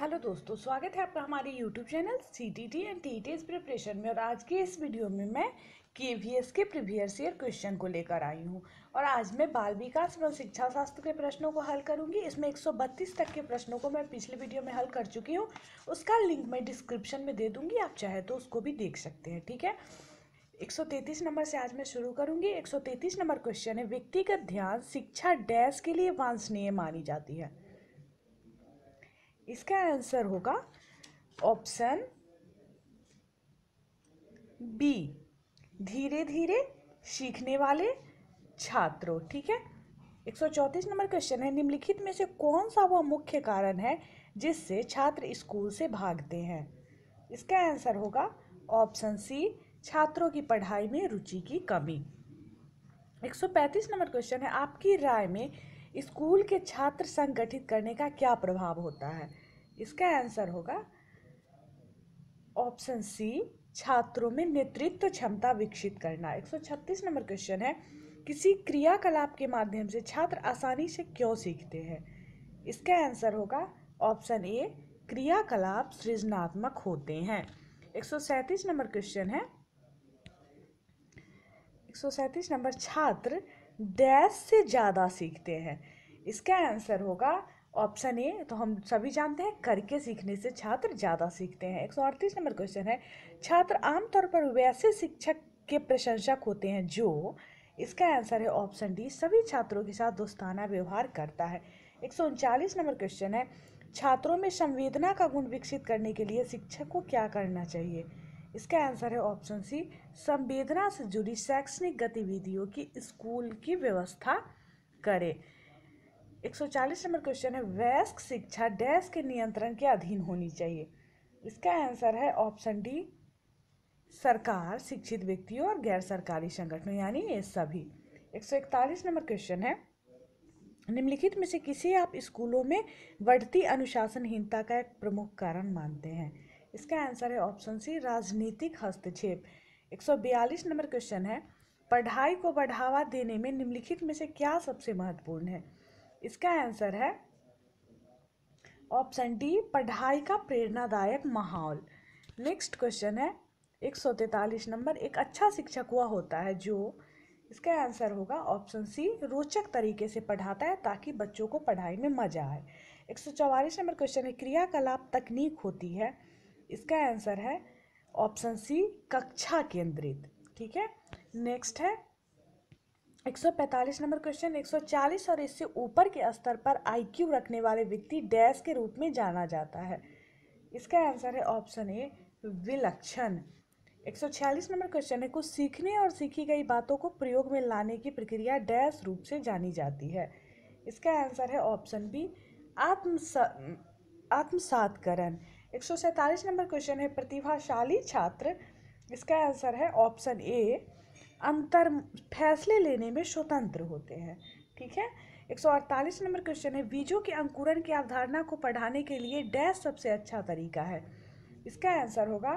hello दोस्तों स्वागत है आपका हमारे YouTube channel C T T and T T S preparation में और आज के इस वीडियो में मैं के वी एस के प्रीवियस ईयर क्वेश्चन को लेकर आई हूँ और आज मैं बाल विकास एवं शिक्षा शास्त्र के प्रश्नों को हल करूँगी इसमें एक सौ बत्तीस तक के प्रश्नों को मैं पिछले वीडियो में हल कर चुकी हूँ उसका लिंक मैं डिस्क्रिप्शन में दे दूँगी आप चाहे तो उसको भी देख सकते हैं ठीक है 133 नंबर से आज मैं शुरू सौ 133 नंबर क्वेश्चन है व्यक्तिगत ध्यान शिक्षा डैश के लिए वांछनीय मानी जाती है इसका आंसर होगा ऑप्शन बी धीरे धीरे सीखने वाले छात्रों ठीक है एक सौ चौंतीस नंबर क्वेश्चन है निम्नलिखित में से कौन सा वह मुख्य कारण है जिससे छात्र स्कूल से भागते हैं इसका आंसर होगा ऑप्शन सी छात्रों की पढ़ाई में रुचि की कमी 135 नंबर क्वेश्चन है आपकी राय में स्कूल के छात्र संघ गठित करने का क्या प्रभाव होता है इसका आंसर होगा ऑप्शन सी छात्रों में नेतृत्व क्षमता विकसित करना 136 नंबर क्वेश्चन है किसी क्रियाकलाप के माध्यम से छात्र आसानी से क्यों सीखते हैं इसका आंसर होगा ऑप्शन ए क्रियाकलाप सृजनात्मक होते हैं एक नंबर क्वेश्चन है एक नंबर छात्र डैश से ज़्यादा सीखते हैं इसका आंसर होगा ऑप्शन ए तो हम सभी जानते हैं करके सीखने से छात्र ज़्यादा सीखते हैं एक सौ अड़तीस नंबर क्वेश्चन है छात्र आमतौर पर वैसे शिक्षक के प्रशंसक होते हैं जो इसका आंसर है ऑप्शन डी सभी छात्रों के साथ दोस्ताना व्यवहार करता है एक सौ उनचालीस नंबर क्वेश्चन है छात्रों में संवेदना का गुण विकसित करने के लिए शिक्षक को क्या करना चाहिए इसका आंसर है ऑप्शन सी संवेदना से जुड़ी शैक्षणिक गतिविधियों की स्कूल की व्यवस्था करें 140 नंबर क्वेश्चन है वैश्क शिक्षा डैश के नियंत्रण के अधीन होनी चाहिए इसका आंसर है ऑप्शन डी सरकार शिक्षित व्यक्तियों और गैर सरकारी संगठनों यानी ये सभी 141 नंबर क्वेश्चन है निम्नलिखित में से किसे आप स्कूलों में बढ़ती अनुशासनहीनता का एक प्रमुख कारण मानते हैं इसका आंसर है ऑप्शन सी राजनीतिक हस्तक्षेप 142 नंबर क्वेश्चन है पढ़ाई को बढ़ावा देने में निम्नलिखित में से क्या सबसे महत्वपूर्ण है इसका आंसर है ऑप्शन डी पढ़ाई का प्रेरणादायक माहौल नेक्स्ट क्वेश्चन है एक सौ तैतालीस नंबर एक अच्छा शिक्षक हुआ होता है जो इसका आंसर होगा ऑप्शन सी रोचक तरीके से पढ़ाता है ताकि बच्चों को पढ़ाई में मजा आए एक सौ चौवालीस नंबर क्वेश्चन है क्रियाकलाप तकनीक होती है इसका आंसर है ऑप्शन सी कक्षा केंद्रित ठीक है नेक्स्ट है 145 नंबर क्वेश्चन 140 और इससे ऊपर के स्तर पर आईक्यू रखने वाले व्यक्ति डैश के रूप में जाना जाता है इसका आंसर है ऑप्शन ए विलक्षण 146 नंबर क्वेश्चन है कुछ सीखने और सीखी गई बातों को प्रयोग में लाने की प्रक्रिया डैश रूप से जानी जाती है इसका आंसर है ऑप्शन बी आत्म आत्मसातकरण एक सौ सैंतालीस नंबर क्वेश्चन है प्रतिभाशाली छात्र इसका आंसर है ऑप्शन ए अंतर फैसले लेने में स्वतंत्र होते हैं ठीक है एक सौ अड़तालीस नंबर क्वेश्चन है बीजों के अंकुरण की अवधारणा को पढ़ाने के लिए डैश सबसे अच्छा तरीका है इसका आंसर होगा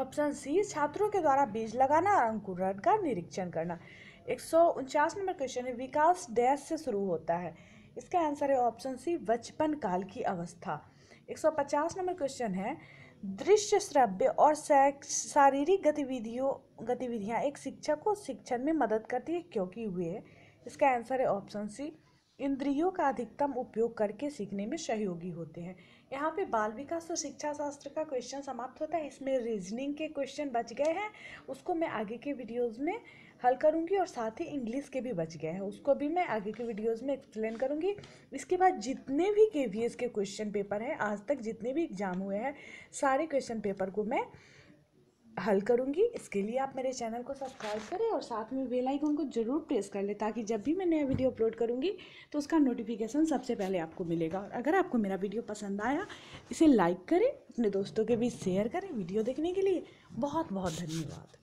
ऑप्शन सी छात्रों के द्वारा बीज लगाना और अंकुरण का निरीक्षण करना एक सौ उनचास नंबर क्वेश्चन है विकास डैश से शुरू होता है इसका आंसर है ऑप्शन सी बचपन काल की अवस्था 150 नंबर क्वेश्चन है दृश्य श्रव्य और शारीरिक गतिविधियों गतिविधियाँ एक शिक्षक को शिक्षण में मदद करती है क्योंकि वे इसका आंसर है ऑप्शन सी इंद्रियों का अधिकतम उपयोग करके सीखने में सहयोगी होते हैं यहाँ पे बाल विकास और शिक्षा शास्त्र का क्वेश्चन समाप्त होता है इसमें रीजनिंग के क्वेश्चन बच गए हैं उसको मैं आगे के वीडियोस में हल करूँगी और साथ ही इंग्लिश के भी बच गए हैं उसको भी मैं आगे के वीडियोस में एक्सप्लेन करूँगी इसके बाद जितने भी के के क्वेश्चन पेपर हैं आज तक जितने भी एग्ज़ाम हुए हैं सारे क्वेश्चन पेपर को मैं हल करूँगी इसके लिए आप मेरे चैनल को सब्सक्राइब करें और साथ में बेल आइकन को जरूर प्रेस कर लें ताकि जब भी मैं नया वीडियो अपलोड करूँगी तो उसका नोटिफिकेशन सबसे पहले आपको मिलेगा और अगर आपको मेरा वीडियो पसंद आया इसे लाइक करें अपने दोस्तों के बीच शेयर करें वीडियो देखने के लिए बहुत बहुत धन्यवाद